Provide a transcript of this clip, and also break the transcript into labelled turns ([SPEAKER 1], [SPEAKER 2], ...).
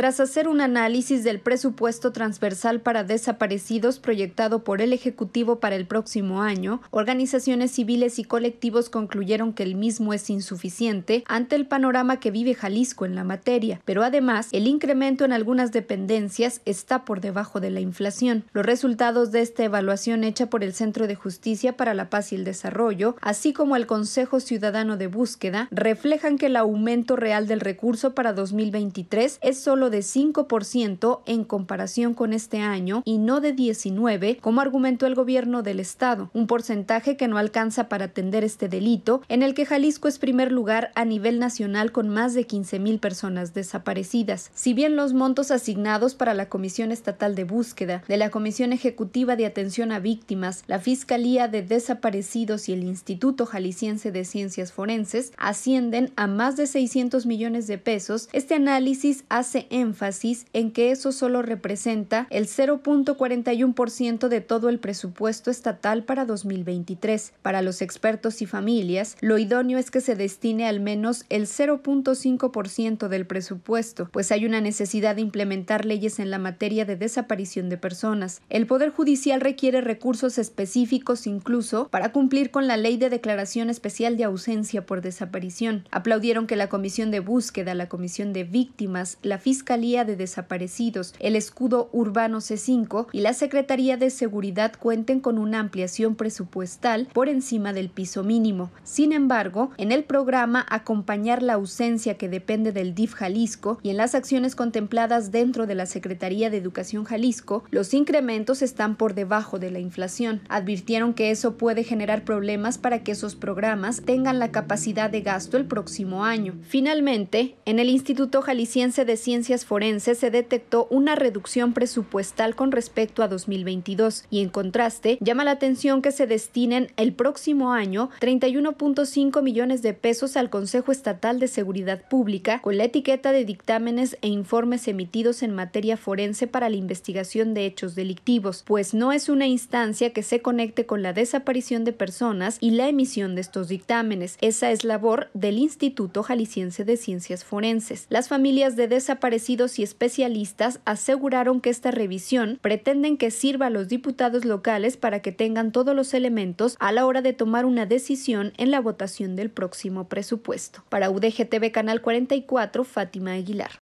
[SPEAKER 1] Tras hacer un análisis del presupuesto transversal para desaparecidos proyectado por el Ejecutivo para el próximo año, organizaciones civiles y colectivos concluyeron que el mismo es insuficiente ante el panorama que vive Jalisco en la materia, pero además el incremento en algunas dependencias está por debajo de la inflación. Los resultados de esta evaluación hecha por el Centro de Justicia para la Paz y el Desarrollo, así como el Consejo Ciudadano de Búsqueda, reflejan que el aumento real del recurso para 2023 es solo de 5% en comparación con este año y no de 19, como argumentó el gobierno del estado, un porcentaje que no alcanza para atender este delito, en el que Jalisco es primer lugar a nivel nacional con más de 15.000 personas desaparecidas. Si bien los montos asignados para la Comisión Estatal de Búsqueda, de la Comisión Ejecutiva de Atención a Víctimas, la Fiscalía de Desaparecidos y el Instituto Jalisciense de Ciencias Forenses ascienden a más de 600 millones de pesos, este análisis hace énfasis en que eso solo representa el 0.41% de todo el presupuesto estatal para 2023. Para los expertos y familias, lo idóneo es que se destine al menos el 0.5% del presupuesto, pues hay una necesidad de implementar leyes en la materia de desaparición de personas. El Poder Judicial requiere recursos específicos incluso para cumplir con la Ley de Declaración Especial de Ausencia por Desaparición. Aplaudieron que la Comisión de Búsqueda, la Comisión de Víctimas, la Fiscalía Fiscalía de Desaparecidos, el escudo urbano C5 y la Secretaría de Seguridad cuenten con una ampliación presupuestal por encima del piso mínimo. Sin embargo, en el programa acompañar la ausencia que depende del DIF Jalisco y en las acciones contempladas dentro de la Secretaría de Educación Jalisco, los incrementos están por debajo de la inflación. Advirtieron que eso puede generar problemas para que esos programas tengan la capacidad de gasto el próximo año. Finalmente, en el Instituto Jalisciense de Ciencias forenses se detectó una reducción presupuestal con respecto a 2022 y en contraste llama la atención que se destinen el próximo año 31.5 millones de pesos al Consejo Estatal de Seguridad Pública con la etiqueta de dictámenes e informes emitidos en materia forense para la investigación de hechos delictivos, pues no es una instancia que se conecte con la desaparición de personas y la emisión de estos dictámenes. Esa es labor del Instituto Jalisciense de Ciencias Forenses. Las familias de desaparecidos y especialistas aseguraron que esta revisión pretenden que sirva a los diputados locales para que tengan todos los elementos a la hora de tomar una decisión en la votación del próximo presupuesto. Para UDGTV Canal 44, Fátima Aguilar.